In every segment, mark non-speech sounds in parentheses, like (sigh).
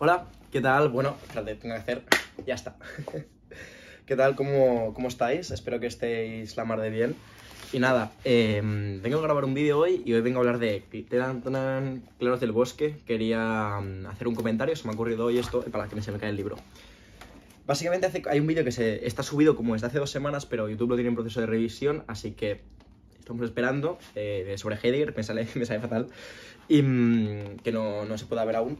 Hola, ¿qué tal? Bueno, espérate, tengo que hacer. Ya está. (laughs) ¿Qué tal? ¿Cómo, ¿Cómo, estáis? Espero que estéis la mar de bien. Y nada, em, vengo a grabar un vídeo hoy y hoy vengo a hablar de Claros del Bosque. Quería em, hacer un comentario, se me ha ocurrido hoy esto para que se me caiga el libro. Básicamente hay un vídeo que se, está subido como desde hace dos semanas, pero YouTube lo tiene en proceso de revisión, así que estamos esperando eh, sobre Heidegger, me sale, (laughs) me sale fatal, y mm, que no, no se pueda ver aún,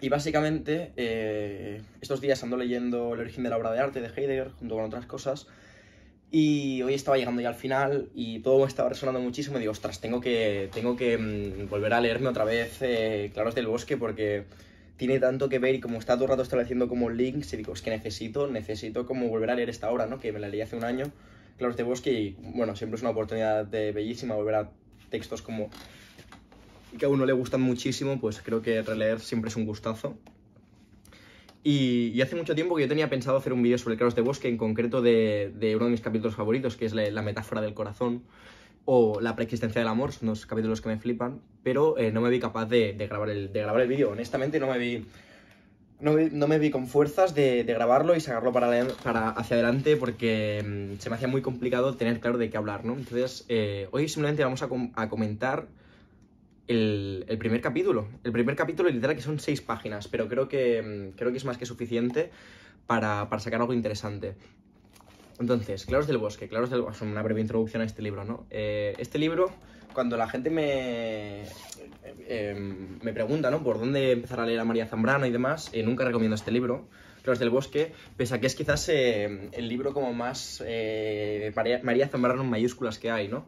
y básicamente, eh, estos días ando leyendo El origen de la obra de arte de Heidegger junto con otras cosas. Y hoy estaba llegando ya al final y todo me estaba resonando muchísimo. Y digo, ostras, tengo que, tengo que mm, volver a leerme otra vez eh, Claros del Bosque porque tiene tanto que ver y como está todo el rato estableciendo como links. Y digo, es que necesito, necesito como volver a leer esta obra, ¿no? Que me la leí hace un año, Claros del Bosque. Y bueno, siempre es una oportunidad de, bellísima volver a textos como que a uno le gustan muchísimo, pues creo que releer siempre es un gustazo. Y, hace mucho tiempo que yo tenía pensado hacer un vídeo sobre el de Bosque, en concreto de, uno de mis capítulos favoritos, que es la, metáfora del corazón o la preexistencia del amor, son dos capítulos que me flipan, pero eh, no me vi capaz de, grabar el, de el vídeo. Honestamente, no me vi no, me vi con fuerzas de, grabarlo y sacarlo para, para hacia adelante porque mm, se me hacía muy complicado tener claro de qué hablar, ¿no? Entonces, eh, hoy simplemente vamos a, a comentar el, primer capítulo. El primer capítulo literal que son seis páginas, pero creo que, mm, creo que es más que suficiente para, para sacar algo interesante. Entonces, Claros del Bosque, Claros del Bosque, una breve introducción a este libro, ¿no? Eh, este libro, cuando la gente me, eh, em, me pregunta, ¿no? Por dónde empezar a leer a María Zambrano y demás, eh, nunca recomiendo este libro, Claros del Bosque, pese a que es quizás el libro como más María, María Zambrano en mayúsculas que hay, ¿no?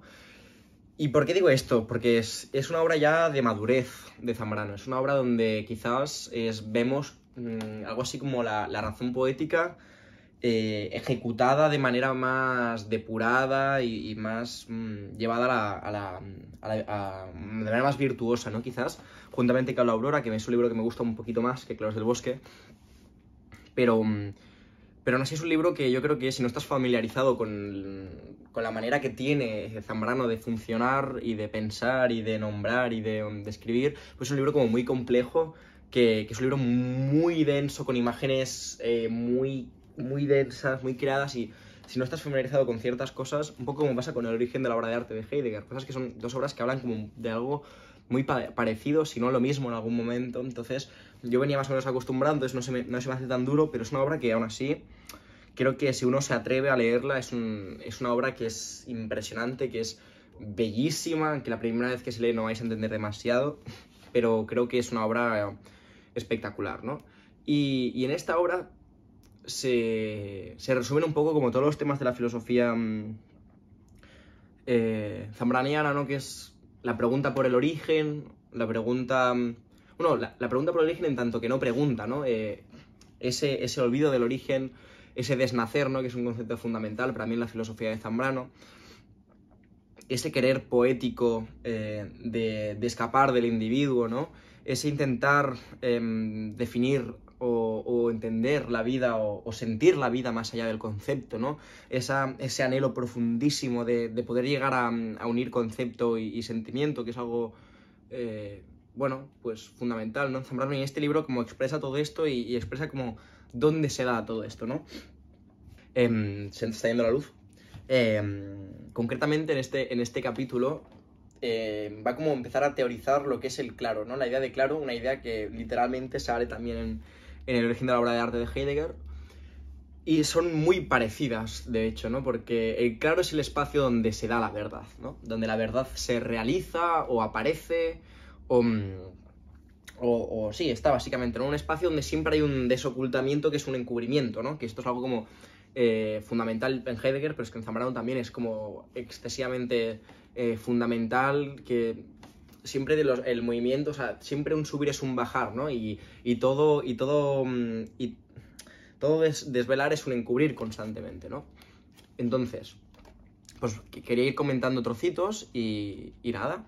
¿Y por qué digo esto? Porque es, es, una obra ya de madurez de Zambrano, es una obra donde quizás es, vemos mm, algo así como la, la razón poética eh, ejecutada de manera más depurada y, más mm, llevada a la, de manera más virtuosa, ¿no? Quizás, juntamente con La Aurora, que es un libro que me gusta un poquito más que Claros del Bosque, pero... Mm, pero aún así es un libro que yo creo que si no estás familiarizado con, la manera que tiene Zambrano de funcionar y de pensar y de nombrar y de, mm, escribir, pues es un libro como muy complejo, que, es un libro muy denso, con imágenes eh, muy, muy densas, muy creadas y si no estás familiarizado con ciertas cosas, un poco como pasa con el origen de la obra de arte de Heidegger, cosas que son dos obras que hablan como de algo muy parecido, si no lo mismo en algún momento. Entonces, yo venía más o menos acostumbrado, entonces no se, me, no se me hace tan duro, pero es una obra que aún así creo que si uno se atreve a leerla, es, es una obra que es impresionante, que es bellísima, que la primera vez que se lee no vais a entender demasiado, pero creo que es una obra espectacular, ¿no? Y, y en esta obra se, se, resumen un poco como todos los temas de la filosofía mm, eh, zambraniana, ¿no? Que es la pregunta por el origen, la pregunta... Mm, bueno, la, pregunta por el origen en tanto que no pregunta, ¿no? Eh, ese, ese olvido del origen, ese desnacer, ¿no? Que es un concepto fundamental para mí en la filosofía de Zambrano. Ese querer poético eh, de, escapar del individuo, ¿no? Ese intentar em, definir o, entender la vida o, sentir la vida más allá del concepto, ¿no? ese anhelo profundísimo de, poder llegar a, unir concepto y, sentimiento, que es algo, eh, bueno, pues fundamental, ¿no? Zambrano en este libro como expresa todo esto y, expresa como dónde se da todo esto, ¿no? Em, se está yendo la luz. Em, concretamente en este, en este capítulo em, va como a empezar a teorizar lo que es el claro, ¿no? La idea de claro, una idea que literalmente sale también en, en el origen de la obra de arte de Heidegger. Y son muy parecidas, de hecho, ¿no? Porque el claro es el espacio donde se da la verdad, ¿no? Donde la verdad se realiza o aparece o... Mm, sí, está básicamente en un espacio donde siempre hay un desocultamiento que es un encubrimiento, ¿no? Que esto es algo como eh, fundamental en Heidegger, pero es que en Zambrano también es como excesivamente eh, fundamental que siempre de los, el movimiento, o sea, siempre un subir es un bajar, ¿no? Y, y todo, y todo, mm, y todo desvelar es un encubrir constantemente, ¿no? Entonces, pues quería ir comentando trocitos y, y nada,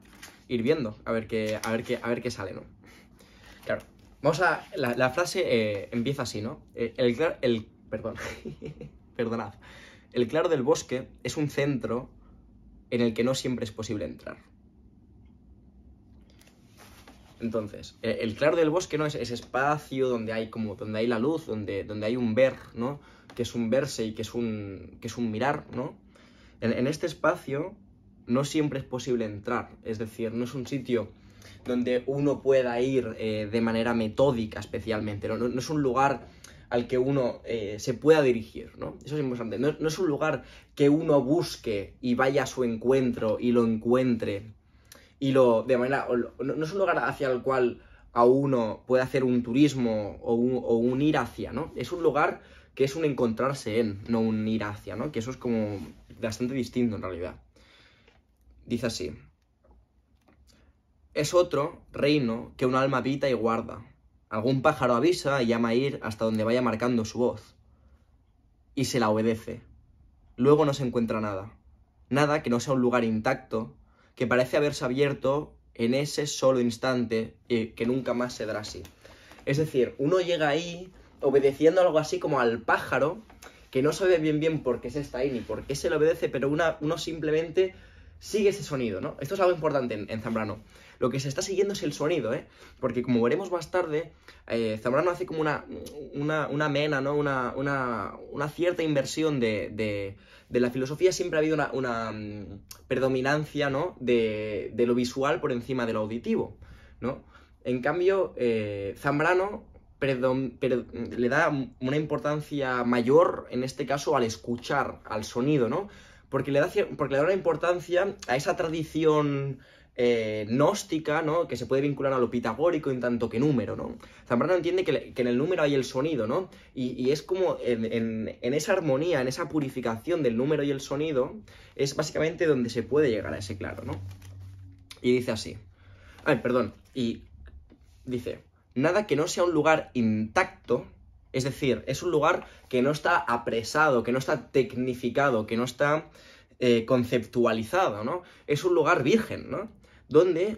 ir viendo, a ver qué, a ver qué, a ver qué sale, ¿no? Claro, vamos a, la, frase eh, empieza así, ¿no? Eh, el, el perdón, (laughs) perdonad, el claro del bosque es un centro en el que no siempre es posible entrar. Entonces, e, el claro del bosque, ¿no? Es ese espacio donde hay como, donde hay la luz, donde, donde hay un ver, ¿no? Que es un verse y que es un, es un mirar, ¿no? En, este espacio no siempre es posible entrar, es decir, no es un sitio donde uno pueda ir eh, de manera metódica especialmente, ¿no? es un lugar al que uno eh, se pueda dirigir, Eso es importante, no es un lugar que uno busque y vaya a su encuentro y lo encuentre y lo de manera no, es un lugar hacia el cual a uno puede hacer un turismo o un, o un, ir hacia, ¿no? Es un lugar que es un encontrarse en, no un ir hacia, ¿no? Que eso es como bastante distinto en realidad. Dice así. Es otro reino que un alma habita y guarda. Algún pájaro avisa y llama a ir hasta donde vaya marcando su voz. Y se la obedece. Luego no se encuentra nada. Nada que no sea un lugar intacto que parece haberse abierto en ese solo instante y que nunca más se dará así. Es decir, uno llega ahí obedeciendo algo así como al pájaro, que no sabe bien bien por qué se está ahí ni por qué se le obedece, pero uno simplemente sigue ese sonido, ¿no? Esto es algo importante en, Zambrano. Lo que se está siguiendo es el sonido, ¿eh? Porque como veremos más tarde, eh, Zambrano hace como una, una, mena, ¿no? Una, cierta inversión de, de, la filosofía. Siempre ha habido una, mm, predominancia, ¿no? De, lo visual por encima de lo auditivo, ¿no? En cambio, eh, Zambrano le da una importancia mayor, en este caso, al escuchar, al sonido, ¿no? porque le da, una importancia a esa tradición eh, gnóstica, ¿no? Que se puede vincular a lo pitagórico en tanto que número, ¿no? Zambrano entiende que, en el número hay el sonido, ¿no? Y, es como en, esa armonía, en esa purificación del número y el sonido, es básicamente donde se puede llegar a ese claro, ¿no? Y dice así. Ay, perdón. Y dice, nada que no sea un lugar intacto es decir, es un lugar que no está apresado, que no está tecnificado, que no está eh, conceptualizado, ¿no? Es un lugar virgen, ¿no? Donde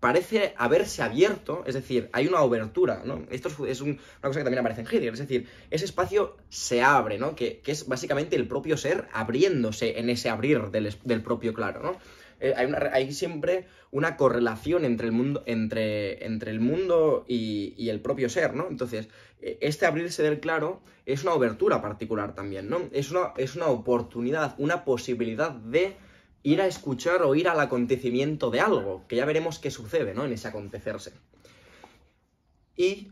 parece haberse abierto, es decir, hay una abertura, ¿no? Esto es una cosa que también aparece en Heidegger, es decir, ese espacio se abre, ¿no? Que, es básicamente el propio ser abriéndose en ese abrir del, del propio claro, ¿no? Eh, hay, siempre una correlación entre el mundo, entre, el mundo y, el propio ser, ¿no? Entonces, eh, este abrirse del claro es una obertura particular también, ¿no? Es una, es una oportunidad, una posibilidad de ir a escuchar o ir al acontecimiento de algo, que ya veremos qué sucede, ¿no? En ese acontecerse. Y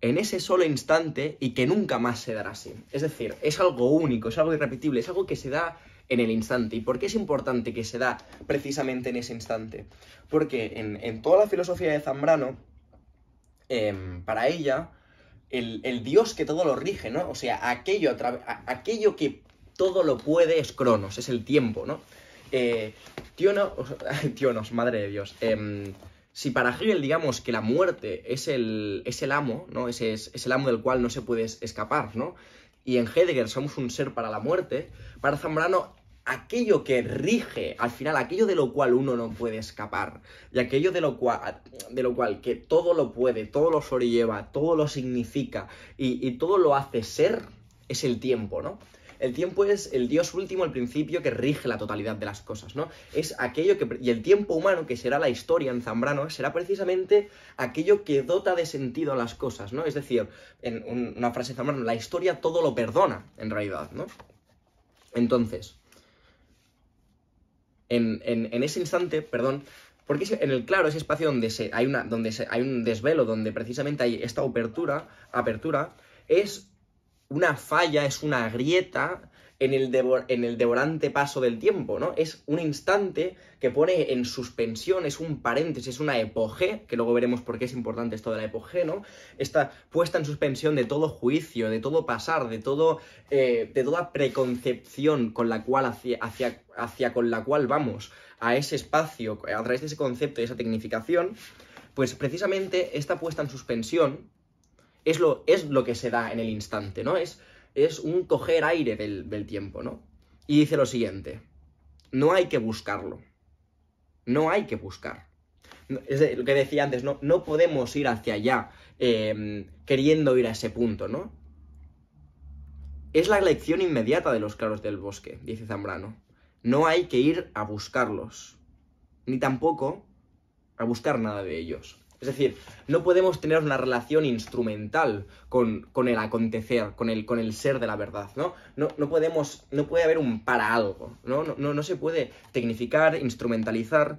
en ese solo instante y que nunca más se dará así. Es decir, es algo único, es algo irrepetible, es algo que se da en el instante. ¿Y por qué es importante que se da precisamente en ese instante? Porque en, toda la filosofía de Zambrano, em, para ella, el, Dios que todo lo rige, ¿no? O sea, aquello, aquello que todo lo puede es Cronos, es el tiempo, ¿no? Eh, tionos, (laughs) madre de Dios. Em, si para Hegel digamos que la muerte es el, es el amo, ¿no? es, es, el amo del cual no se puede escapar, ¿no? y en Heidegger somos un ser para la muerte, para Zambrano aquello que rige, al final, aquello de lo cual uno no puede escapar, y aquello de lo cual, de lo cual que todo lo puede, todo lo sobrelleva, todo lo significa y todo lo hace ser, es el tiempo, ¿no? El tiempo es el Dios último, el principio que rige la totalidad de las cosas, ¿no? Es aquello que... Y el tiempo humano, que será la historia en Zambrano, será precisamente aquello que dota de sentido a las cosas, ¿no? Es decir, en una frase de Zambrano, la historia todo lo perdona, en realidad, ¿no? Entonces, en, ese instante, perdón, porque en el claro, ese espacio donde se, hay, donde se, hay un desvelo, donde precisamente hay esta apertura, apertura es una falla, es una grieta en el, en el devorante paso del tiempo, ¿no? Es un instante que pone en suspensión, es un paréntesis, es una epoge, que luego veremos por qué es importante esto de la epoge, ¿no? Esta puesta en suspensión de todo juicio, de todo pasar, de todo, eh, de toda preconcepción con la cual hacia, hacia, hacia con la cual vamos a ese espacio, a través de ese concepto y esa tecnificación, pues precisamente esta puesta en suspensión es lo, es lo que se da en el instante, ¿no? Es, es un coger aire del, tiempo, ¿no? Y dice lo siguiente, no hay que buscarlo, no hay que buscar. Es lo que decía antes, no, no podemos ir hacia allá em, queriendo ir a ese punto, ¿no? Es la lección inmediata de los claros del bosque, dice Zambrano. No hay que ir a buscarlos, ni tampoco a buscar nada de ellos. Es decir, no podemos tener una relación instrumental con, el acontecer, con el, con el ser de la verdad, ¿no? No, podemos, no puede haber un para algo, ¿no? No, no, se puede tecnificar, instrumentalizar.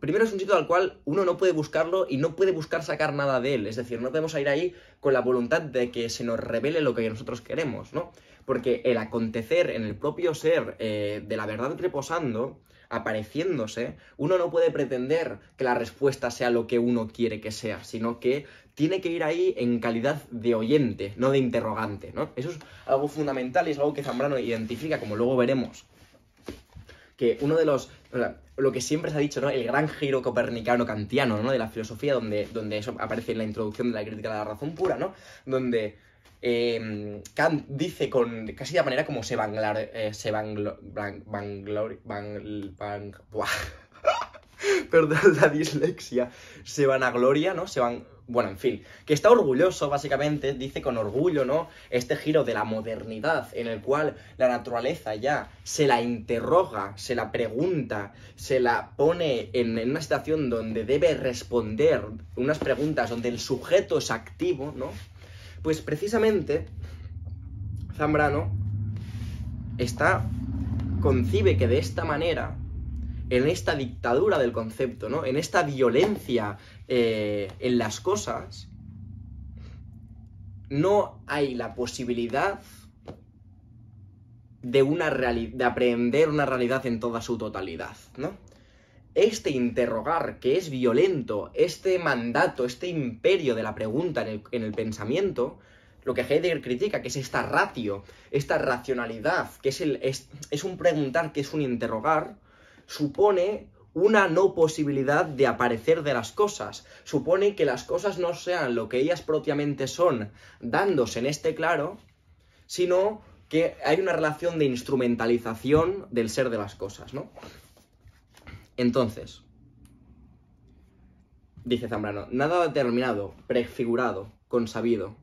Primero es un sitio al cual uno no puede buscarlo y no puede buscar sacar nada de él. Es decir, no podemos ir ahí con la voluntad de que se nos revele lo que nosotros queremos, ¿no? Porque el acontecer en el propio ser eh, de la verdad reposando apareciéndose, uno no puede pretender que la respuesta sea lo que uno quiere que sea, sino que tiene que ir ahí en calidad de oyente, no de interrogante, ¿no? Eso es algo fundamental y es algo que Zambrano identifica, como luego veremos. Que uno de los. lo que siempre se ha dicho, ¿no? El gran giro copernicano-kantiano, ¿no? De la filosofía, donde, donde eso aparece en la introducción de la crítica de la razón pura, ¿no? Donde Em, dice con casi de manera como se van eh, se van, van, (laughs) perdón la dislexia, se van a gloria, ¿no? Se van, bueno, en fin, que está orgulloso, básicamente, dice con orgullo, ¿no? Este giro de la modernidad, en el cual la naturaleza ya se la interroga, se la pregunta, se la pone en, en una situación donde debe responder unas preguntas, donde el sujeto es activo, ¿no? Pues precisamente Zambrano está concibe que de esta manera, en esta dictadura del concepto, ¿no? En esta violencia eh, en las cosas, no hay la posibilidad de, una de aprender una realidad en toda su totalidad, ¿no? este interrogar que es violento, este mandato, este imperio de la pregunta en el, pensamiento, lo que Heidegger critica, que es esta ratio, esta racionalidad, que es, el, es, es un preguntar, que es un interrogar, supone una no posibilidad de aparecer de las cosas. Supone que las cosas no sean lo que ellas propiamente son, dándose en este claro, sino que hay una relación de instrumentalización del ser de las cosas, ¿no? Entonces, dice Zambrano, nada determinado, prefigurado, consabido.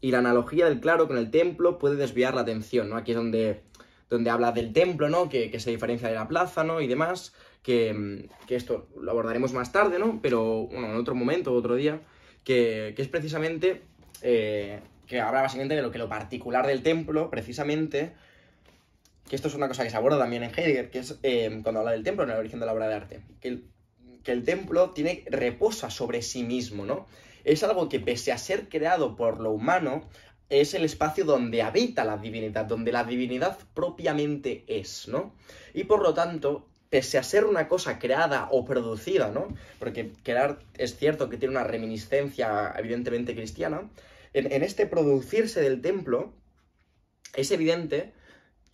Y la analogía del claro con el templo puede desviar la atención, ¿no? Aquí es donde, donde habla del templo, ¿no? Que, se diferencia de la plaza, ¿no? Y demás, que, que, esto lo abordaremos más tarde, ¿no? Pero, bueno, en otro momento, otro día, que, es precisamente... Eh, que habla básicamente de lo que lo particular del templo, precisamente, que esto es una cosa que se aborda también en Heidegger, que es eh, cuando habla del templo en la origen de la obra de arte, que el, templo tiene, reposa sobre sí mismo, ¿no? Es algo que pese a ser creado por lo humano, es el espacio donde habita la divinidad, donde la divinidad propiamente es, ¿no? Y por lo tanto, pese a ser una cosa creada o producida, ¿no? Porque crear es cierto que tiene una reminiscencia evidentemente cristiana, en este producirse del templo es evidente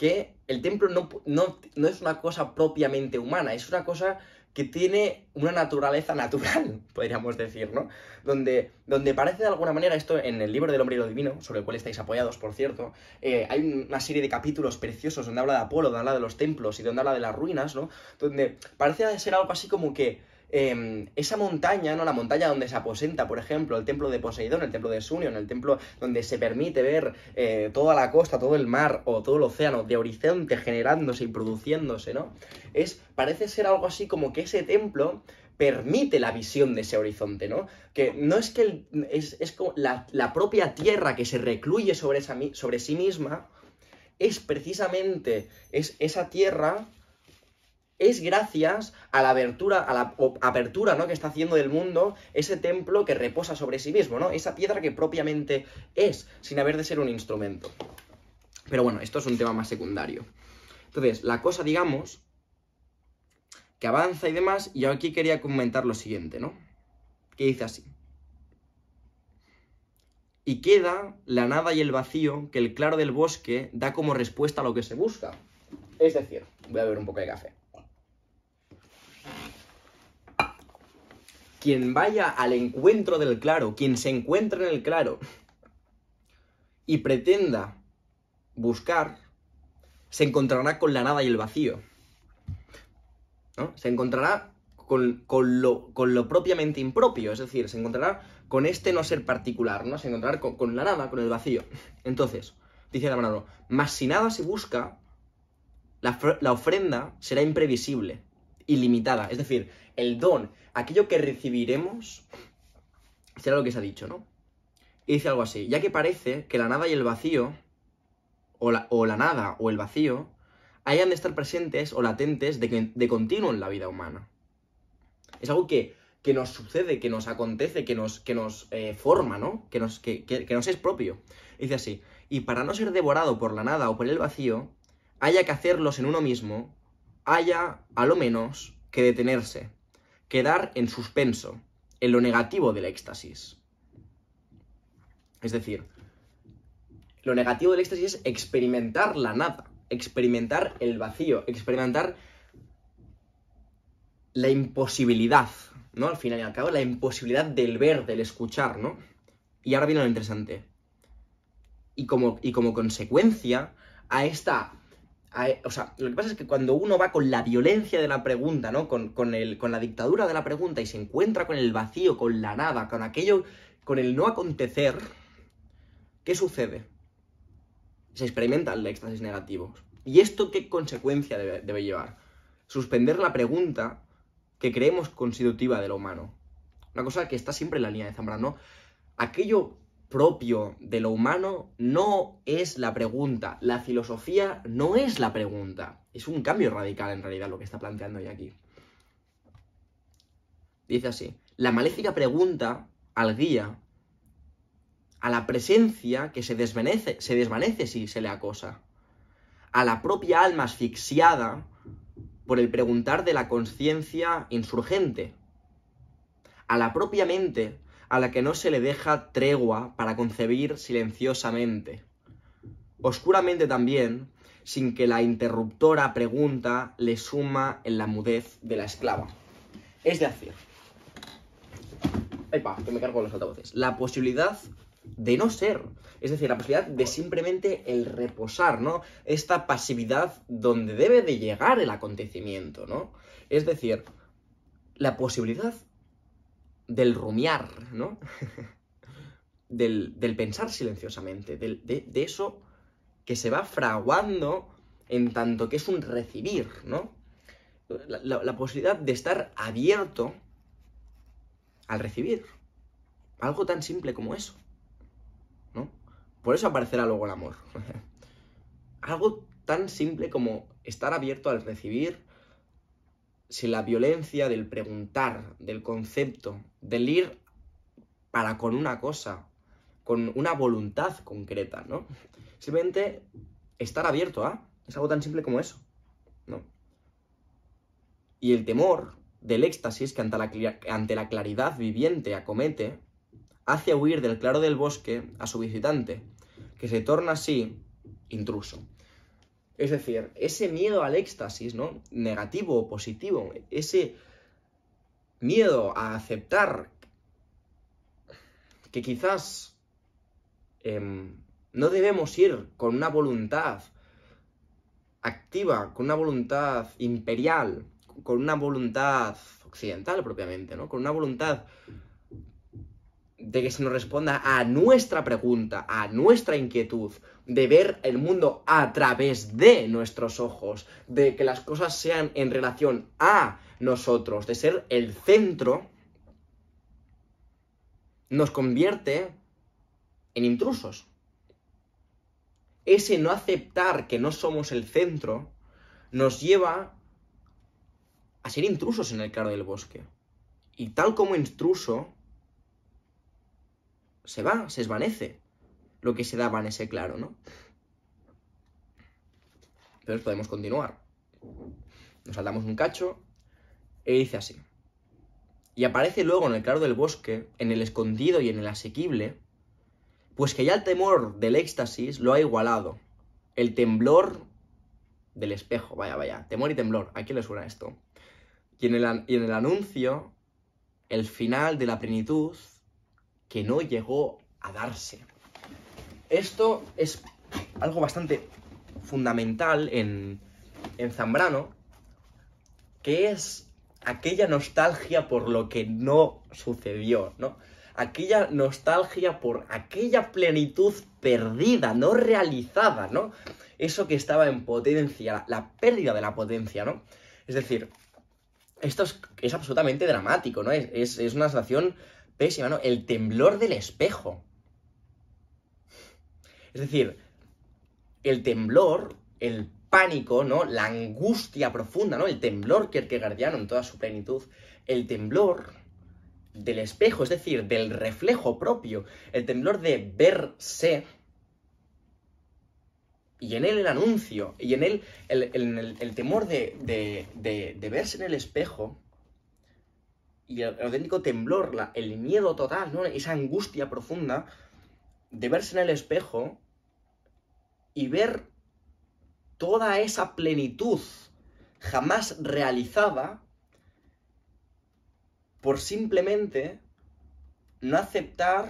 que el templo no, no, no es una cosa propiamente humana, es una cosa que tiene una naturaleza natural, (laughs) podríamos decir, ¿no? Donde, donde parece de alguna manera esto en el libro del hombre y lo divino, sobre el cual estáis apoyados, por cierto, eh, hay una serie de capítulos preciosos donde habla de Apolo, donde habla de los templos y donde habla de las ruinas, ¿no? Donde parece ser algo así como que Em, esa montaña, ¿no? La montaña donde se aposenta, por ejemplo, el templo de Poseidón, el templo de Sunion, el templo donde se permite ver eh, toda la costa, todo el mar o todo el océano de horizonte generándose y produciéndose, ¿no? Es, parece ser algo así como que ese templo permite la visión de ese horizonte, ¿no? Que no es que es, como la, propia tierra que se recluye sobre, esa, sobre sí misma, es precisamente es esa tierra es gracias a la apertura, a la apertura ¿no? que está haciendo del mundo ese templo que reposa sobre sí mismo, ¿no? Esa piedra que propiamente es, sin haber de ser un instrumento. Pero bueno, esto es un tema más secundario. Entonces, la cosa, digamos, que avanza y demás, y aquí quería comentar lo siguiente, ¿no? Que dice así. Y queda la nada y el vacío que el claro del bosque da como respuesta a lo que se busca. Es decir, voy a beber un poco de café. quien vaya al encuentro del claro, quien se encuentre en el claro y pretenda buscar, se encontrará con la nada y el vacío. ¿no? Se encontrará con, lo, propiamente impropio, es decir, se encontrará con este no ser particular, ¿no? Se encontrará con, la nada, con el vacío. Entonces, dice mano, más si nada se busca, la ofrenda será imprevisible, ilimitada. Es decir, el don, aquello que recibiremos, será lo que se ha dicho, ¿no? Y dice algo así, ya que parece que la nada y el vacío, o la, nada o el vacío, hayan de estar presentes o latentes de, continuo en la vida humana. Es algo que, que, nos sucede, que nos acontece, que nos, que nos eh, forma, ¿no? Que nos, que, que nos es propio. dice así, y para no ser devorado por la nada o por el vacío, haya que hacerlos en uno mismo, haya, a lo menos, que detenerse, quedar en suspenso, en lo negativo del éxtasis. Es decir, lo negativo del éxtasis es experimentar la nada, experimentar el vacío, experimentar la imposibilidad, ¿no? Al final y al cabo, la imposibilidad del ver, del escuchar, ¿no? Y ahora viene lo interesante. Y como, y como consecuencia a esta o sea, lo que pasa es que cuando uno va con la violencia de la pregunta, ¿no? Con, con la dictadura de la pregunta y se encuentra con el vacío, con la nada, con aquello, con el no acontecer, ¿qué sucede? Se experimenta el éxtasis negativo. ¿Y esto qué consecuencia debe, debe llevar? Suspender la pregunta que creemos constitutiva de lo humano. Una cosa que está siempre en la línea de Zambrano. Aquello propio de lo humano no es la pregunta, la filosofía no es la pregunta. Es un cambio radical en realidad lo que está planteando hoy aquí. Dice así, la maléfica pregunta al guía, a la presencia que se desvanece, se desvanece si se le acosa, a la propia alma asfixiada por el preguntar de la conciencia insurgente, a la propia mente a la que no se le deja tregua para concebir silenciosamente. Oscuramente también, sin que la interruptora pregunta le suma en la mudez de la esclava. Es decir, pa que me cargo los altavoces. La posibilidad de no ser. Es decir, la posibilidad de simplemente el reposar, ¿no? Esta pasividad donde debe de llegar el acontecimiento, ¿no? Es decir, la posibilidad del rumiar, ¿no? (laughs) del, pensar silenciosamente, de, eso que se va fraguando en tanto que es un recibir, ¿no? La, la posibilidad de estar abierto al recibir. Algo tan simple como eso. ¿No? Por eso aparecerá luego el amor. (laughs) Algo tan simple como estar abierto al recibir, si la violencia del preguntar, del concepto, del ir para con una cosa, con una voluntad concreta, ¿no? Simplemente estar abierto a. Es algo tan simple como eso, ¿no? Y el temor del éxtasis que ante la claridad viviente acomete, hace huir del claro del bosque a su visitante, que se torna así intruso. Es decir, ese miedo al éxtasis, ¿no? Negativo o positivo, ese miedo a aceptar que quizás em, no debemos ir con una voluntad activa, con una voluntad imperial, con una voluntad occidental propiamente, ¿no? Con una voluntad de que se nos responda a nuestra pregunta, a nuestra inquietud, de ver el mundo a través de nuestros ojos, de que las cosas sean en relación a nosotros, de ser el centro, nos convierte en intrusos. Ese no aceptar que no somos el centro nos lleva a ser intrusos en el claro del bosque. Y tal como intruso, se va, se esvanece lo que se daba en ese claro, ¿no? Entonces podemos continuar. Nos saltamos un cacho y dice así. Y aparece luego en el claro del bosque, en el escondido y en el asequible, pues que ya el temor del éxtasis lo ha igualado. El temblor del espejo, vaya, vaya, temor y temblor, ¿a quién le suena esto? en el, y en el anuncio, el final de la plenitud, que no llegó a darse. Esto es algo bastante fundamental en, Zambrano, que es aquella nostalgia por lo que no sucedió, ¿no? Aquella nostalgia por aquella plenitud perdida, no realizada, ¿no? Eso que estaba en potencia, la, pérdida de la potencia, ¿no? Es decir, esto es, absolutamente dramático, ¿no? Es, una sensación pésima, ¿no? El temblor del espejo. Es decir, el temblor, el pánico, ¿no? La angustia profunda, ¿no? El temblor kierkegaardiano en toda su plenitud. El temblor del espejo, es decir, del reflejo propio. El temblor de verse. Y en él el anuncio, y en él el, el, temor de, de verse en el espejo y el auténtico temblor, la, el miedo total, esa angustia profunda de verse en el espejo y ver toda esa plenitud jamás realizada por simplemente no aceptar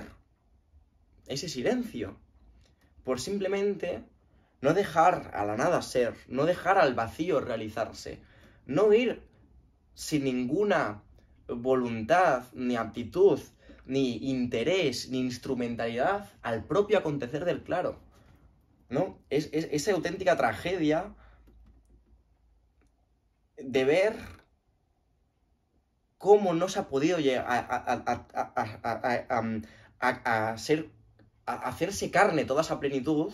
ese silencio, por simplemente no dejar a la nada ser, no dejar al vacío realizarse, no ir sin ninguna voluntad, ni aptitud, ni interés, ni instrumentalidad al propio acontecer del claro. ¿No? Es, esa auténtica tragedia de ver cómo no se ha podido llegar a, a, hacerse carne toda esa plenitud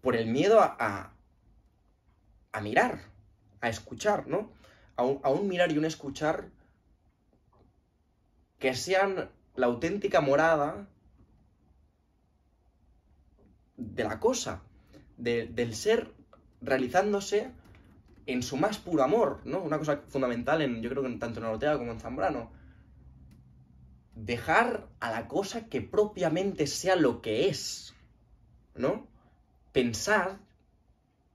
por el miedo a, a mirar, a escuchar, ¿no? a un, mirar y un escuchar que sean la auténtica morada de la cosa, del ser realizándose en su más puro amor, ¿no? Una cosa fundamental en, yo creo que tanto en Orotea como en Zambrano. Dejar a la cosa que propiamente sea lo que es, ¿no? Pensar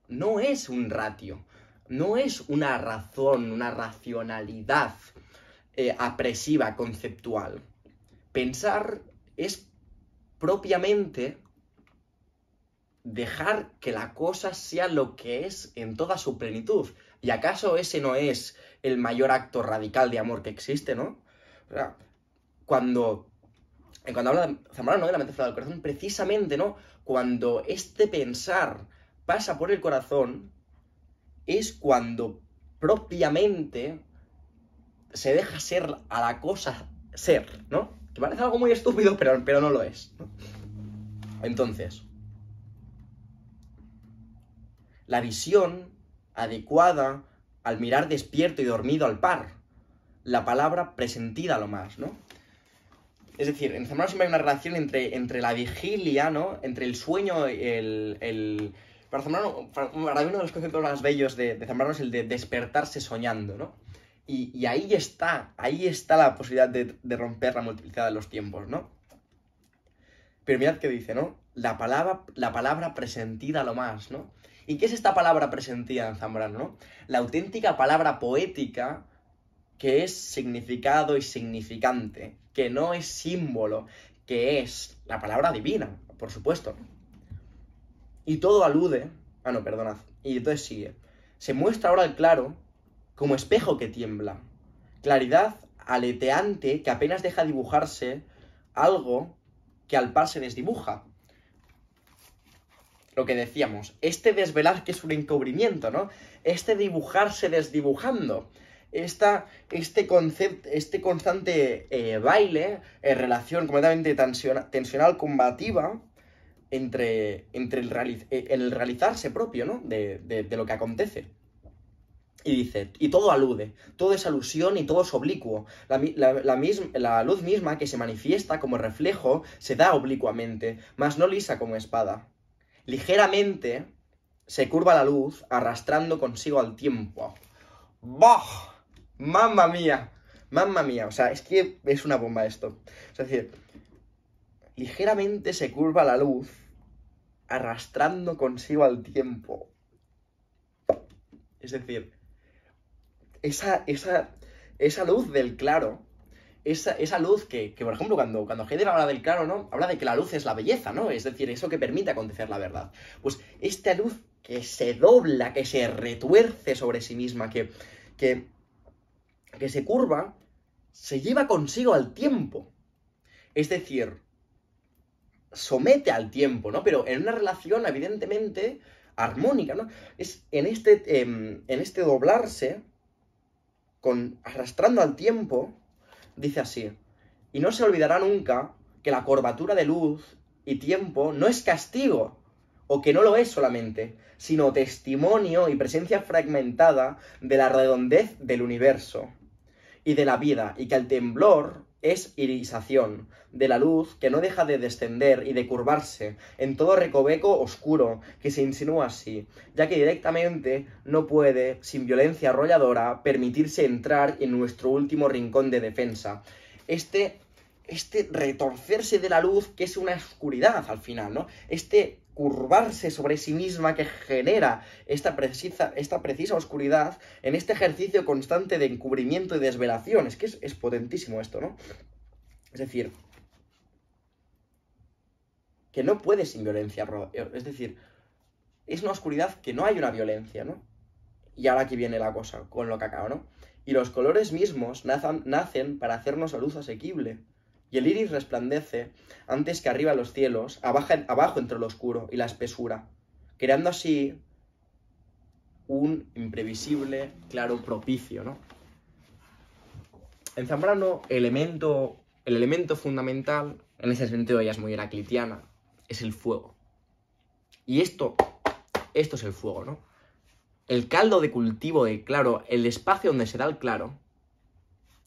no es un ratio no es una razón, una racionalidad eh, apresiva, conceptual. Pensar es propiamente dejar que la cosa sea lo que es en toda su plenitud. ¿Y acaso ese no es el mayor acto radical de amor que existe, no? cuando, eh, cuando habla Zamorano de la mente del corazón, precisamente, ¿no? Cuando este pensar pasa por el corazón, es cuando propiamente se deja ser a la cosa ser, ¿no? Que parece algo muy estúpido, pero, pero no lo es. Entonces, la visión adecuada al mirar despierto y dormido al par. La palabra presentida lo más, ¿no? Es decir, en Zamora siempre hay una relación entre, entre la vigilia, ¿no? Entre el sueño, y el para Zambrano, para, mí uno de los conceptos más bellos de, Zambrano es el de despertarse soñando, ¿no? Y, ahí está, ahí está la posibilidad de, romper la multiplicidad de los tiempos, ¿no? Pero mirad qué dice, ¿no? La palabra, la palabra presentida lo más, ¿no? ¿Y qué es esta palabra presentida en Zambrano, no? La auténtica palabra poética que es significado y significante, que no es símbolo, que es la palabra divina, por supuesto. Y todo alude. Ah, no, perdonad. Y entonces sigue. Se muestra ahora el claro como espejo que tiembla. Claridad aleteante que apenas deja dibujarse algo que al par se desdibuja. Lo que decíamos, este desvelar que es un encubrimiento, ¿no? Este dibujarse desdibujando. Esta, este, concepto este constante eh, baile, en relación completamente tensional combativa, entre, entre eh, el, realizarse propio, ¿no? De, de, lo que acontece. Y dice, y todo alude, todo es alusión y todo es oblicuo. La, luz misma que se manifiesta como reflejo se da oblicuamente, más no lisa como espada. Ligeramente se curva la luz, arrastrando consigo al tiempo. ¡Bah! ¡Mamma mía! ¡Mamma mía! O sea, es que es una bomba esto. Es decir, ligeramente se curva la luz, arrastrando consigo al tiempo. Es decir, esa, esa, esa luz del claro, esa, esa luz que, por ejemplo, cuando, cuando Heidegger habla del claro, ¿no? Habla de que la luz es la belleza, ¿no? Es decir, eso que permite acontecer la verdad. Pues esta luz que se dobla, que se retuerce sobre sí misma, que, que, que se curva, se lleva consigo al tiempo. Es decir, somete al tiempo, ¿no? Pero en una relación, evidentemente, armónica, ¿no? Es en este, em, en este doblarse, con, arrastrando al tiempo, dice así, y no se olvidará nunca que la curvatura de luz y tiempo no es castigo, o que no lo es solamente, sino testimonio y presencia fragmentada de la redondez del universo y de la vida, y que el temblor es irisación de la luz que no deja de descender y de curvarse en todo recoveco oscuro que se insinúa así, ya que directamente no puede, sin violencia arrolladora, permitirse entrar en nuestro último rincón de defensa. Este, este retorcerse de la luz que es una oscuridad al final, ¿no? Este curvarse sobre sí misma que genera esta precisa, esta precisa oscuridad en este ejercicio constante de encubrimiento y desvelación. Es que es, potentísimo esto, ¿no? Es decir, que no puede sin violencia, es decir, es una oscuridad que no hay una violencia, ¿no? Y ahora aquí viene la cosa, con lo que cacao, ¿no? Y los colores mismos nacen para hacernos a luz asequible y el iris resplandece antes que arriba los cielos, abajo, entre lo oscuro y la espesura, creando así un imprevisible, claro, propicio, ¿no? En Zambrano, elemento, el elemento fundamental, en ese sentido ya es muy heraclitiana, es el fuego. Y esto, esto es el fuego, ¿no? El caldo de cultivo de claro, el espacio donde se da el claro,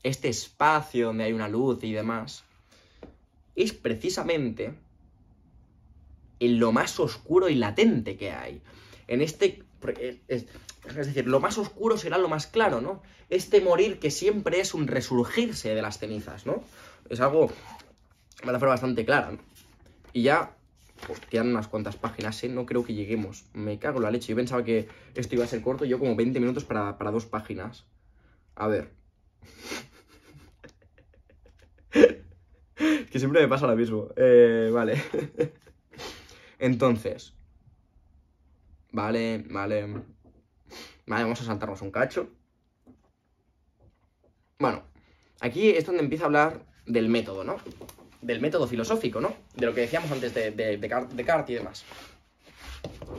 este espacio donde hay una luz y demás, es precisamente en lo más oscuro y latente que hay. En este... Es, decir, lo más oscuro será lo más claro, ¿no? Este morir que siempre es un resurgirse de las cenizas, ¿no? Es algo, para bastante clara, ¿no? Y ya, pues unas cuantas páginas, ¿eh? No creo que lleguemos. Me cago en la leche. Yo pensaba que esto iba a ser corto, yo como 20 minutos para, para dos páginas. A ver. que siempre me pasa lo mismo. Eh, vale. (laughs) Entonces. Vale, vale. Vale, vamos a saltarnos un cacho. Bueno, aquí es donde empieza a hablar del método, ¿no? Del método filosófico, ¿no? De lo que decíamos antes de, de, y demás.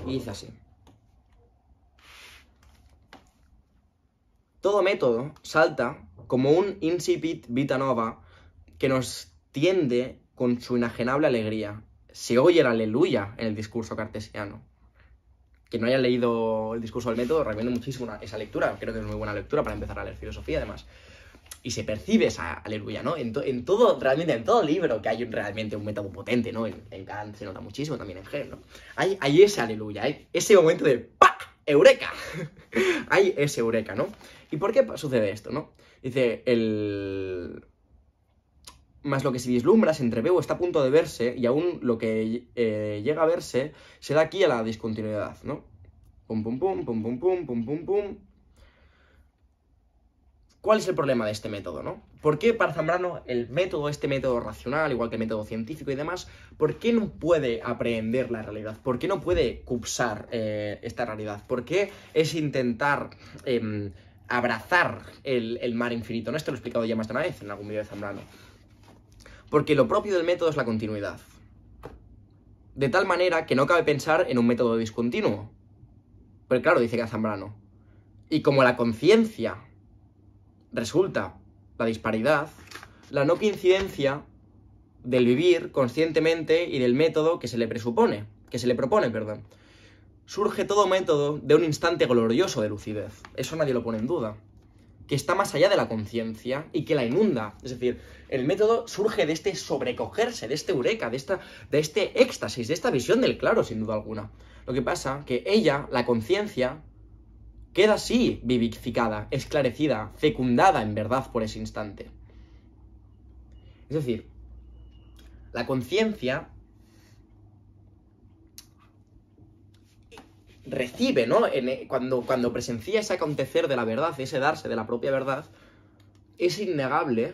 Y dice así. Todo método salta como un incipit vita nova que nos tiende con su inajenable alegría. Se oye el aleluya en el discurso cartesiano. que no haya leído el discurso del método, recomiendo muchísimo esa lectura. Creo que es muy buena lectura para empezar a leer filosofía, además. Y se percibe esa aleluya, ¿no? En, todo, realmente, en todo libro que hay realmente un método potente, ¿no? En, Kant se nota muchísimo, también en Hegel, ¿no? Hay, hay esa aleluya, hay ese momento de ¡pac! ¡Eureka! (laughs) hay ese eureka, ¿no? ¿Y por qué sucede esto, no? Dice el más lo que se vislumbra, se entreve o está a punto de verse, y aún lo que eh, llega a verse, se da aquí a la discontinuidad, ¿no? Pum, pum, pum, pum, pum, pum, pum, pum, pum. ¿Cuál es el problema de este método, no? ¿Por qué para Zambrano el método, este método racional, igual que el método científico y demás, por qué no puede aprehender la realidad? ¿Por qué no puede cupsar eh, esta realidad? ¿Por qué es intentar... Em, abrazar el, mar infinito. No, esto lo he explicado ya más de una vez en algún vídeo de Zambrano porque lo propio del método es la continuidad. De tal manera que no cabe pensar en un método discontinuo. Pero claro, dice Gazambrano. Y como la conciencia resulta la disparidad, la no coincidencia del vivir conscientemente y del método que se le presupone, que se le propone, perdón. Surge todo método de un instante glorioso de lucidez. Eso nadie lo pone en duda que está más allá de la conciencia y que la inunda. Es decir, el método surge de este sobrecogerse, de este eureka, de, esta, de este éxtasis, de esta visión del claro, sin duda alguna. Lo que pasa que ella, la conciencia, queda así vivificada, esclarecida, fecundada en verdad por ese instante. Es decir, la conciencia recibe, ¿no? Eh, cuando, cuando presencia ese acontecer de la verdad, ese darse de la propia verdad, es innegable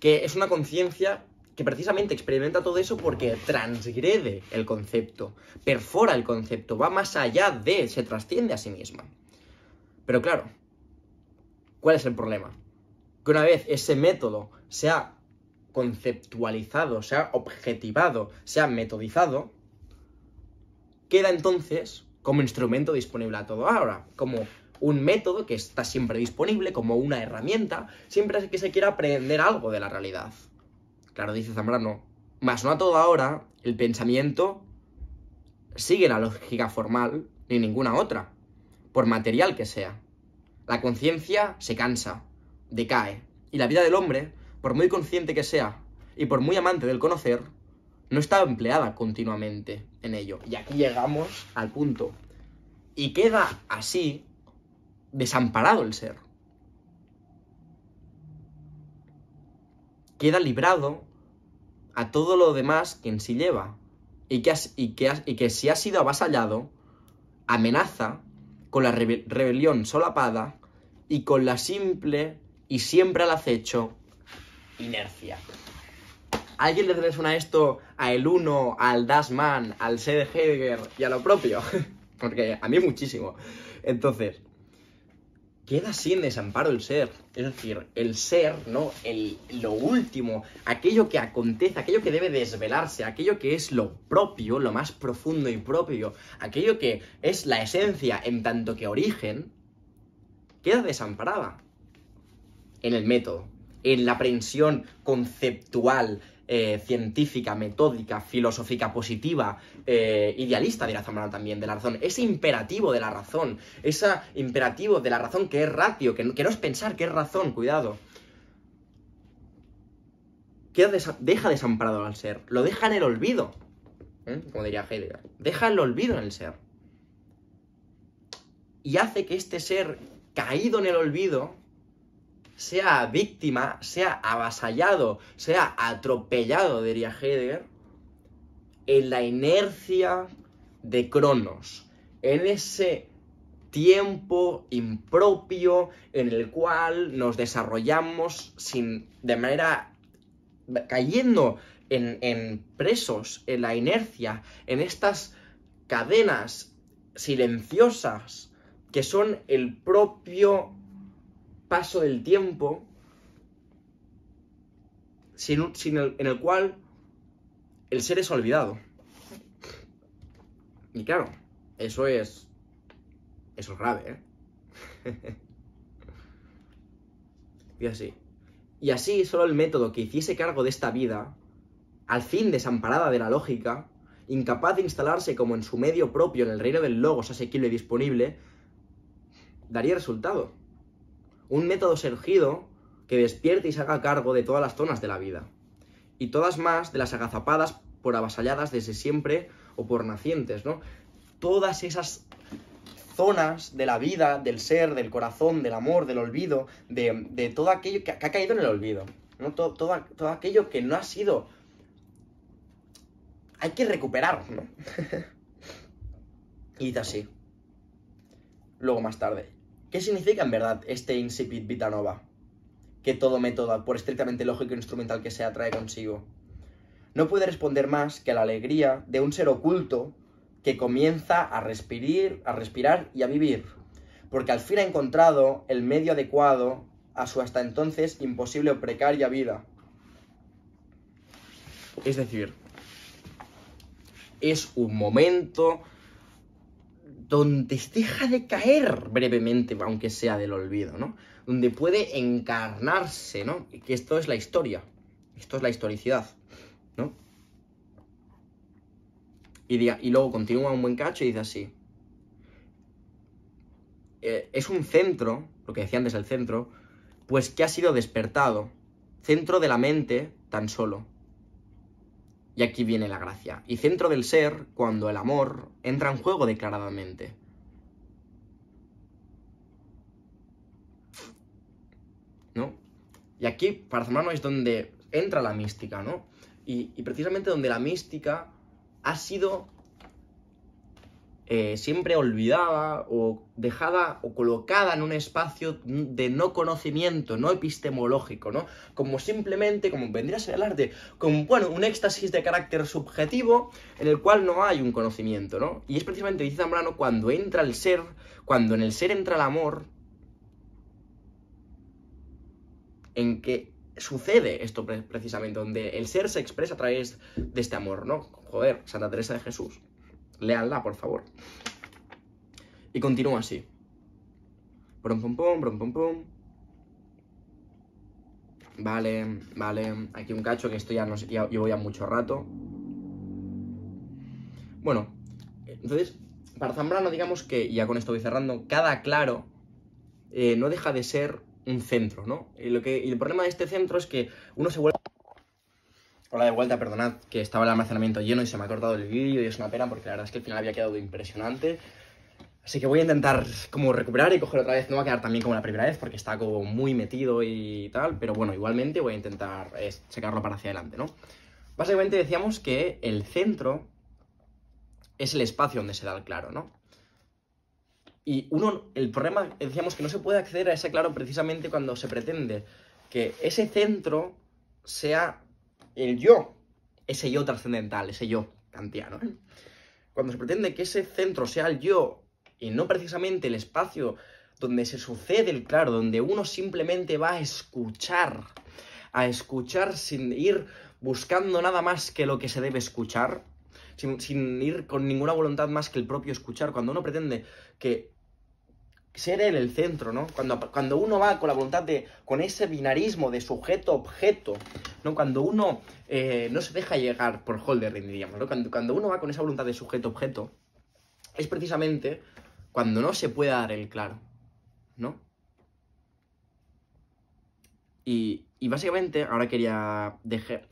que es una conciencia que precisamente experimenta todo eso porque transgrede el concepto, perfora el concepto, va más allá de, se trasciende a sí misma. Pero claro, ¿cuál es el problema? Que una vez ese método se ha conceptualizado, se ha objetivado, se ha metodizado, Queda entonces como instrumento disponible a todo ahora, como un método que está siempre disponible, como una herramienta, siempre que se quiera aprender algo de la realidad. Claro, dice Zambrano, más no a todo ahora, el pensamiento sigue la lógica formal ni ninguna otra, por material que sea. La conciencia se cansa, decae, y la vida del hombre, por muy consciente que sea, y por muy amante del conocer, no estaba empleada continuamente en ello. Y aquí llegamos al punto. Y queda así desamparado el ser. Queda librado a todo lo demás que en sí lleva. Y que, y que, si ha sido avasallado, amenaza con la rebelión solapada y con la simple y siempre al acecho inercia alguien le resuena esto a el Uno, al Dasman, al Sede de Heidegger y a lo propio? (laughs) Porque a mí muchísimo. Entonces, queda sin desamparo el ser. Es decir, el ser, ¿no? lo último, aquello que acontece, aquello que debe desvelarse, aquello que es lo propio, lo más profundo y propio, aquello que es la esencia en tanto que origen, queda desamparada en el método, en la aprensión conceptual, eh, científica, metódica, filosófica positiva, eh, idealista, dirá Zambrano también, de la razón. Ese imperativo de la razón, ese imperativo de la razón que es ratio, que no, es pensar, que es razón, cuidado. deja desamparado al ser, lo deja en el olvido. ¿eh? Como diría Heidegger, deja el olvido en el ser. Y hace que este ser caído en el olvido sea víctima, sea avasallado, sea atropellado, diría Heidegger, en la inercia de Cronos, en ese tiempo impropio en el cual nos desarrollamos sin de manera cayendo en, en presos, en la inercia, en estas cadenas silenciosas que son el propio paso del tiempo sin, en el cual el ser es olvidado. Y claro, eso es... Eso es grave, ¿eh? (laughs) y así. Y así solo el método que hiciese cargo de esta vida, al fin desamparada de la lógica, incapaz de instalarse como en su medio propio en el reino del logos asequible y disponible, daría resultado un método surgido que despierte y se haga cargo de todas las zonas de la vida, y todas más de las agazapadas por avasalladas desde siempre o por nacientes, ¿no? Todas esas zonas de la vida, del ser, del corazón, del amor, del olvido, de, todo aquello que, ha caído en el olvido, ¿no? Todo, todo, todo aquello que no ha sido... Hay que recuperar, ¿no? (laughs) y así. Luego más tarde. ¿Qué significa en verdad este incipit Nova? Que todo método, por estrictamente lógico e instrumental que sea, trae consigo. No puede responder más que la alegría de un ser oculto que comienza a respirar, a respirar y a vivir, porque al fin ha encontrado el medio adecuado a su hasta entonces imposible o precaria vida. Es decir, es un momento donde deja de caer brevemente, aunque sea del olvido, ¿no? Donde puede encarnarse, ¿no? Que esto es la historia, esto es la historicidad, ¿no? Y, y luego continúa un buen cacho y dice así. Eh, es un centro, lo que decía antes el centro, pues que ha sido despertado, centro de la mente tan solo, y aquí viene la gracia. Y centro del ser cuando el amor entra en juego declaradamente. ¿No? Y aquí, para mano, es donde entra la mística, ¿no? Y, y precisamente donde la mística ha sido eh, siempre olvidada o dejada o colocada en un espacio de no conocimiento, no epistemológico, ¿no? Como simplemente, como vendría a ser el arte, como, bueno, un éxtasis de carácter subjetivo en el cual no hay un conocimiento, ¿no? Y es precisamente, dice Zambrano, cuando entra el ser, cuando en el ser entra el amor, en que sucede esto precisamente, donde el ser se expresa a través de este amor, ¿no? Joder, Santa Teresa de Jesús. Leanla, por favor. Y continúa así. Brom, pom, pom, Vale, vale. Aquí un cacho que esto ya no sé, ya, yo voy a mucho rato. Bueno, entonces, para Zambrano, digamos que, ya con esto voy cerrando, cada claro eh, no deja de ser un centro, ¿no? lo que, y el problema de este centro es que uno se vuelve... Hola de vuelta, perdonad que estaba el almacenamiento lleno y se me ha cortado el vídeo y es una pena porque la verdad es que el final había quedado impresionante. Así que voy a intentar como recuperar y coger otra vez. No va a quedar también como la primera vez porque está como muy metido y tal, pero bueno, igualmente voy a intentar eh, sacarlo para hacia adelante, ¿no? Básicamente decíamos que el centro es el espacio donde se da el claro, ¿no? Y uno, el problema, decíamos que no se puede acceder a ese claro precisamente cuando se pretende que ese centro sea el yo, ese yo trascendental, ese yo kantiano. ¿eh? Mm. Cuando se pretende que ese centro sea el yo y no precisamente el espacio donde se sucede el claro, donde uno simplemente va a escuchar, a escuchar sin ir buscando nada más que lo que se debe escuchar, sin, sin ir con ninguna voluntad más que el propio escuchar, cuando uno pretende que ser en el centro, ¿no? Cuando, cuando uno va con la voluntad de, con ese binarismo de sujeto-objeto, ¿no? Cuando uno eh, no se deja llegar por Holder, diríamos, ¿no? Cuando, uno va con esa voluntad de sujeto-objeto, es precisamente cuando no se puede dar el claro, ¿no? Y, básicamente, ahora quería dejar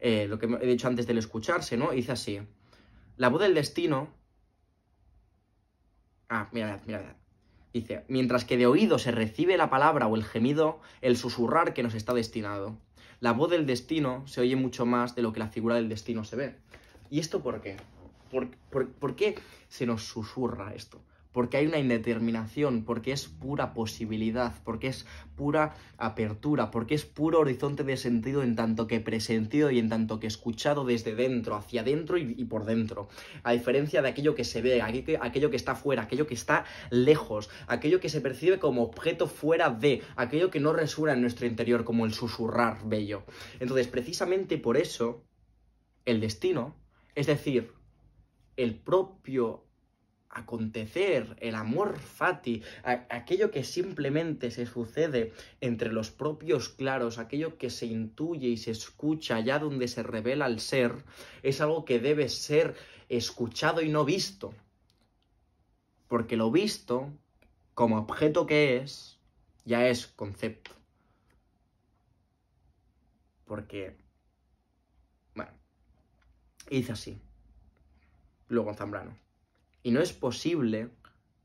eh, lo que he dicho antes del escucharse, ¿no? dice así, la voz del destino... Ah, mirad, mirad. Dice, mientras que de oído se recibe la palabra o el gemido, el susurrar que nos está destinado. La voz del destino se oye mucho más de lo que la figura del destino se ve. ¿Y esto por qué? ¿Por, por qué se nos susurra esto? porque hay una indeterminación, porque es pura posibilidad, porque es pura apertura, porque es puro horizonte de sentido en tanto que presentido y en tanto que escuchado desde dentro, hacia adentro y, y, por dentro. A diferencia de aquello que se ve, aquello que está fuera, aquello que está lejos, aquello que se percibe como objeto fuera de, aquello que no resuena en nuestro interior como el susurrar bello. Entonces, precisamente por eso, el destino, es decir, el propio acontecer, el amor fati, aquello que simplemente se sucede entre los propios claros, aquello que se intuye y se escucha allá donde se revela el ser, es algo que debe ser escuchado y no visto. Porque lo visto, como objeto que es, ya es concepto. Porque, bueno, hice así. Luego Zambrano. Y no es posible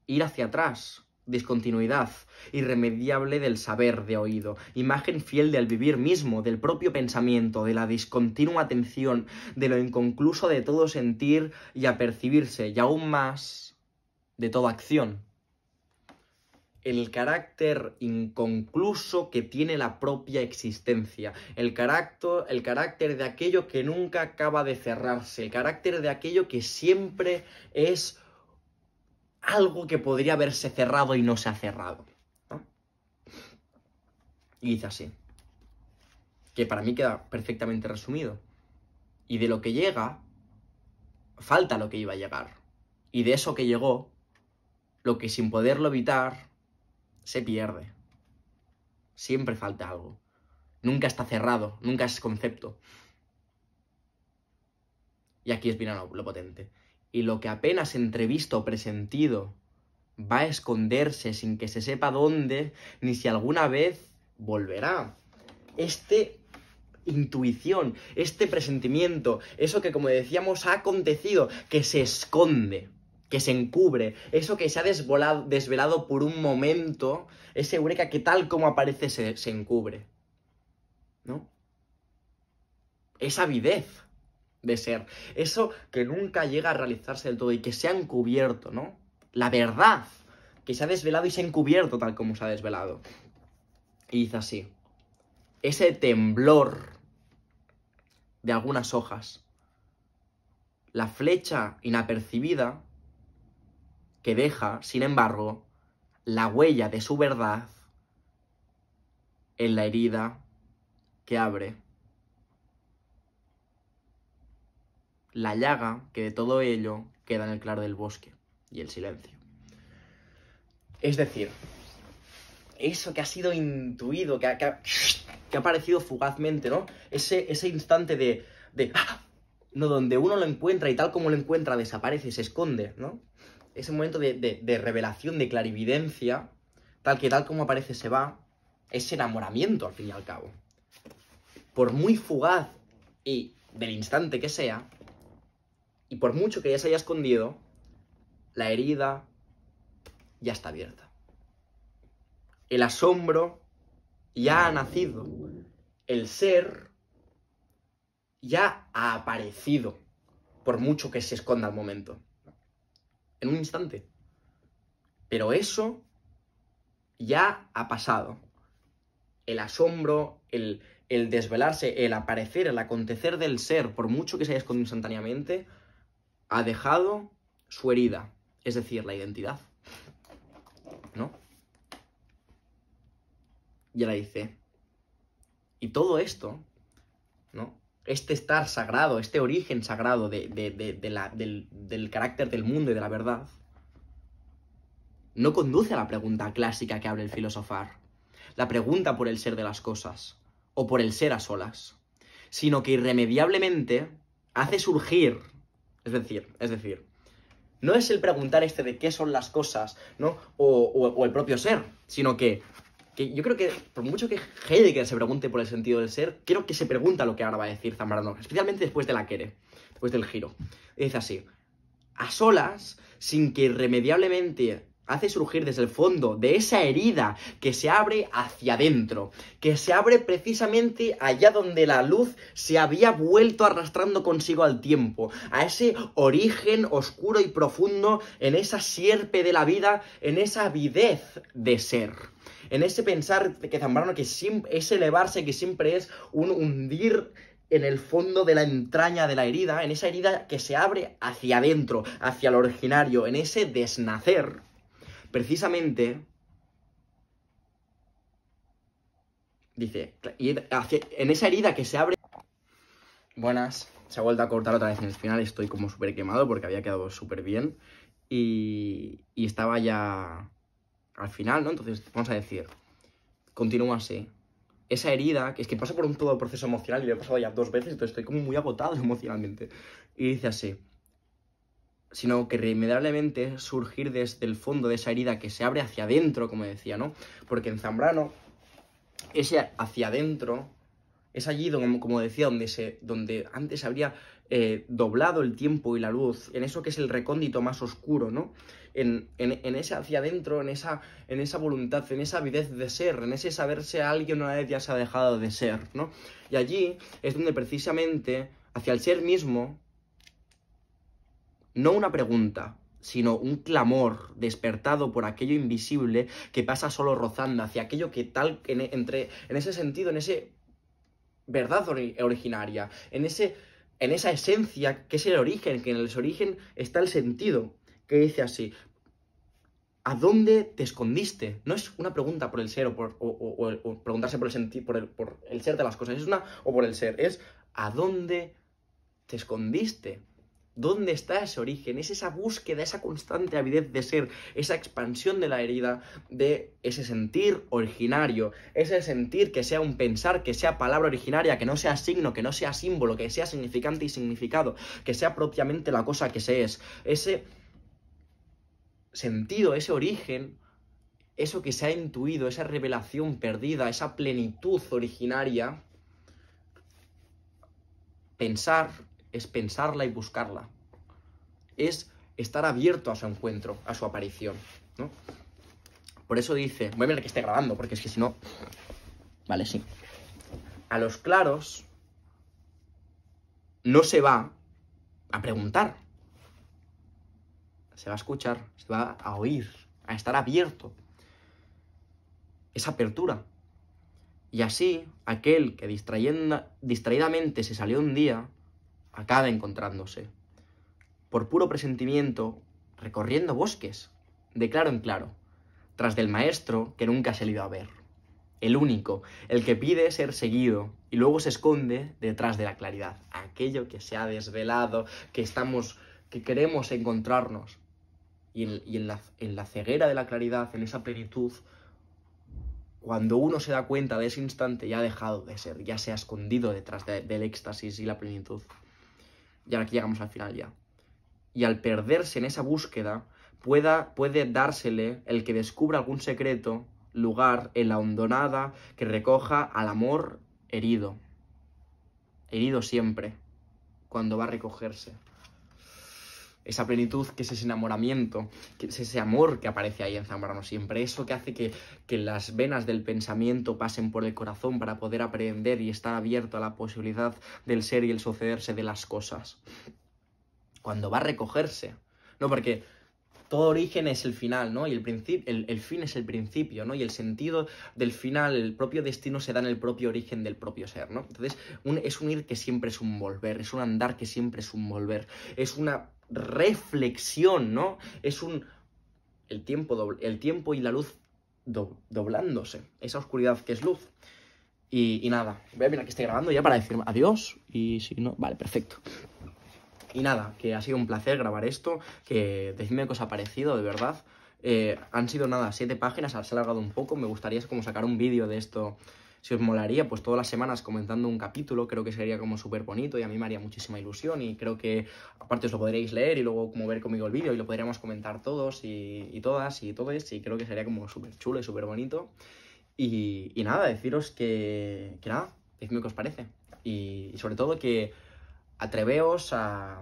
ir hacia atrás. Discontinuidad, irremediable del saber de oído, imagen fiel del vivir mismo, del propio pensamiento, de la discontinua atención, de lo inconcluso de todo sentir y apercibirse, y aún más de toda acción. El carácter inconcluso que tiene la propia existencia, el carácter, el carácter de aquello que nunca acaba de cerrarse, el carácter de aquello que siempre es algo que podría haberse cerrado y no se ha cerrado. Y dice así. Que para mí queda perfectamente resumido. Y de lo que llega, falta lo que iba a llegar. Y de eso que llegó, lo que sin poderlo evitar, se pierde. Siempre falta algo. Nunca está cerrado, nunca es concepto. Y aquí es bien lo potente y lo que apenas entrevisto o presentido va a esconderse sin que se sepa dónde, ni si alguna vez volverá. Este intuición, este presentimiento, eso que como decíamos ha acontecido, que se esconde, que se encubre, eso que se ha desvelado por un momento, ese eureka que tal como aparece se, se encubre. ¿No? Esa avidez de ser. Eso que nunca llega a realizarse del todo y que se ha encubierto, ¿no? La verdad que se ha desvelado y se ha encubierto tal como se ha desvelado. Y dice así, ese temblor de algunas hojas, la flecha inapercibida que deja, sin embargo, la huella de su verdad en la herida que abre la llaga que de todo ello queda en el claro del bosque y el silencio. Es decir, eso que ha sido intuido, que ha, que ha, aparecido fugazmente, ¿no? Ese, ese instante de, de ¡ah! no, donde uno lo encuentra y tal como lo encuentra desaparece, se esconde, ¿no? Ese momento de, revelación, de clarividencia, tal que tal como aparece se va, ese enamoramiento al fin y al cabo. Por muy fugaz y del instante que sea, y por mucho que ya se haya escondido, la herida ya está abierta. El asombro ya ha nacido. El ser ya ha aparecido, por mucho que se esconda al momento. En un instante. Pero eso ya ha pasado. El asombro, el, desvelarse, el aparecer, el acontecer del ser, por mucho que se haya escondido instantáneamente, ha dejado su herida, es decir, la identidad. ¿No? Y ahora dice, y todo esto, ¿no? Este estar sagrado, este origen sagrado de, la, del, del carácter del mundo y de la verdad, no conduce a la pregunta clásica que abre el filosofar, la pregunta por el ser de las cosas, o por el ser a solas, sino que irremediablemente hace surgir es decir, es decir, no es el preguntar este de qué son las cosas, ¿no? O, el propio ser, sino que, que, yo creo que, por mucho que Heidegger se pregunte por el sentido del ser, creo que se pregunta lo que ahora va a decir Zambrano, especialmente después de la Quere, después del giro. dice así, a solas, sin que irremediablemente hace surgir desde el fondo de esa herida que se abre hacia adentro, que se abre precisamente allá donde la luz se había vuelto arrastrando consigo al tiempo, a ese origen oscuro y profundo, en esa sierpe de la vida, en esa avidez de ser. En ese pensar que Zambrano que es elevarse, que siempre es un hundir en el fondo de la entraña de la herida, en esa herida que se abre hacia adentro, hacia lo originario, en ese desnacer precisamente dice, en esa herida que se abre... Buenas, se ha vuelto a cortar otra vez en el final, estoy como súper quemado porque había quedado súper bien y, y estaba ya al final, ¿no? Entonces, vamos a decir, continúa así. Esa herida, que es que pasa por un todo proceso emocional y lo he pasado ya dos veces, entonces estoy como muy agotado (laughs) emocionalmente. Y dice así, sino que irremediablemente surgir desde el este, fondo de esa herida que se abre hacia adentro, como decía, ¿no? Porque en Zambrano, ese hacia adentro es allí, donde, como decía, donde, se, donde antes habría eh, doblado el tiempo y la luz, en eso que es el recóndito más oscuro, ¿no? En, en, ese hacia adentro, en esa, en esa voluntad, en esa avidez de ser, en ese saberse a alguien una vez ya se ha dejado de ser, ¿no? Y allí es donde precisamente, hacia el ser mismo, no una pregunta, sino un clamor despertado por aquello invisible que pasa solo rozando hacia aquello que tal en, e, entre en ese sentido, en ese verdad originaria, en ese en esa esencia que es el origen, que en el origen está el sentido, que dice así, ¿a dónde te escondiste? No es una pregunta por el ser o, por, preguntarse por el, por, el, por el ser de las cosas, es una o por el ser, es ¿a dónde te escondiste? ¿Dónde está ese origen? Es esa búsqueda, esa constante avidez de ser, esa expansión de la herida, de ese sentir originario, ese sentir que sea un pensar, que sea palabra originaria, que no sea signo, que no sea símbolo, que sea significante y significado, que sea propiamente la cosa que se es. Ese sentido, ese origen, eso que se ha intuido, esa revelación perdida, esa plenitud originaria, pensar es pensarla y buscarla. Es estar abierto a su encuentro, a su aparición, ¿no? Por eso dice, voy a que esté grabando, porque es que si no... Vale, sí. A los claros no se va a preguntar. Se va a escuchar, se va a oír, a estar abierto. Esa apertura. Y así, aquel que distraídamente se salió un día, acaba encontrándose. Por puro presentimiento, recorriendo bosques, de claro en claro, tras del maestro que nunca se le iba a ver. El único, el que pide ser seguido y luego se esconde detrás de la claridad. Aquello que se ha desvelado, que estamos, que queremos encontrarnos. Y en, la, ceguera de la claridad, en esa plenitud, cuando uno se da cuenta de ese instante, ya ha dejado de ser, ya se ha escondido detrás del éxtasis y la plenitud y aquí llegamos al final ya, y al perderse en esa búsqueda, pueda, puede dársele el que descubra algún secreto, lugar en la hondonada que recoja al amor herido, herido siempre, cuando va a recogerse esa plenitud, que es ese enamoramiento, que es ese amor que aparece ahí en Zambrano siempre, eso que hace que, que, las venas del pensamiento pasen por el corazón para poder aprender y estar abierto a la posibilidad del ser y el sucederse de las cosas. Cuando va a recogerse, no porque todo origen es el final, ¿no? Y el, el, el fin es el principio, ¿no? Y el sentido del final, el propio destino se da en el propio origen del propio ser, ¿no? Entonces, un, es un ir que siempre es un volver, es un andar que siempre es un volver, es una reflexión, ¿no? Es un... El tiempo, doble, el tiempo y la luz doblándose, esa oscuridad que es luz. Y, y nada, voy a mirar que estoy grabando ya para decir adiós y si no, vale, perfecto. Y nada, que ha sido un placer grabar esto, que decidme qué os ha parecido, de verdad. Eh, han sido nada, siete páginas, se ha alargado un poco, me gustaría como sacar un vídeo de esto si os molaría, pues todas las semanas comentando un capítulo, creo que sería como súper bonito y a mí me haría muchísima ilusión y creo que aparte os lo podréis leer y luego como ver conmigo el vídeo y lo podríamos comentar todos y, todas y todo esto y creo que sería como súper chulo y súper bonito. Y, nada, deciros que, que nada, decidme qué os parece y sobre todo que atreveos a...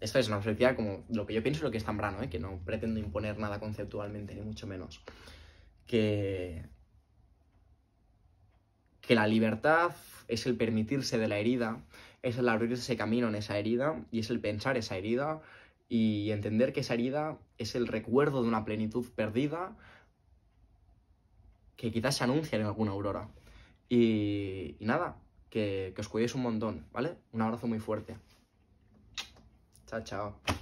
Esto es una perspectiva como lo que yo pienso y lo que es tan ¿eh? que no pretendo imponer nada conceptualmente, ni mucho menos. Que... que la libertad es el permitirse de la herida, es el abrirse ese camino en esa herida y es el pensar esa herida y entender que esa herida es el recuerdo de una plenitud perdida que quizás se anuncia en alguna aurora. y nada, que, os cuidéis un montón, ¿vale? Un abrazo muy fuerte. Chao, chao.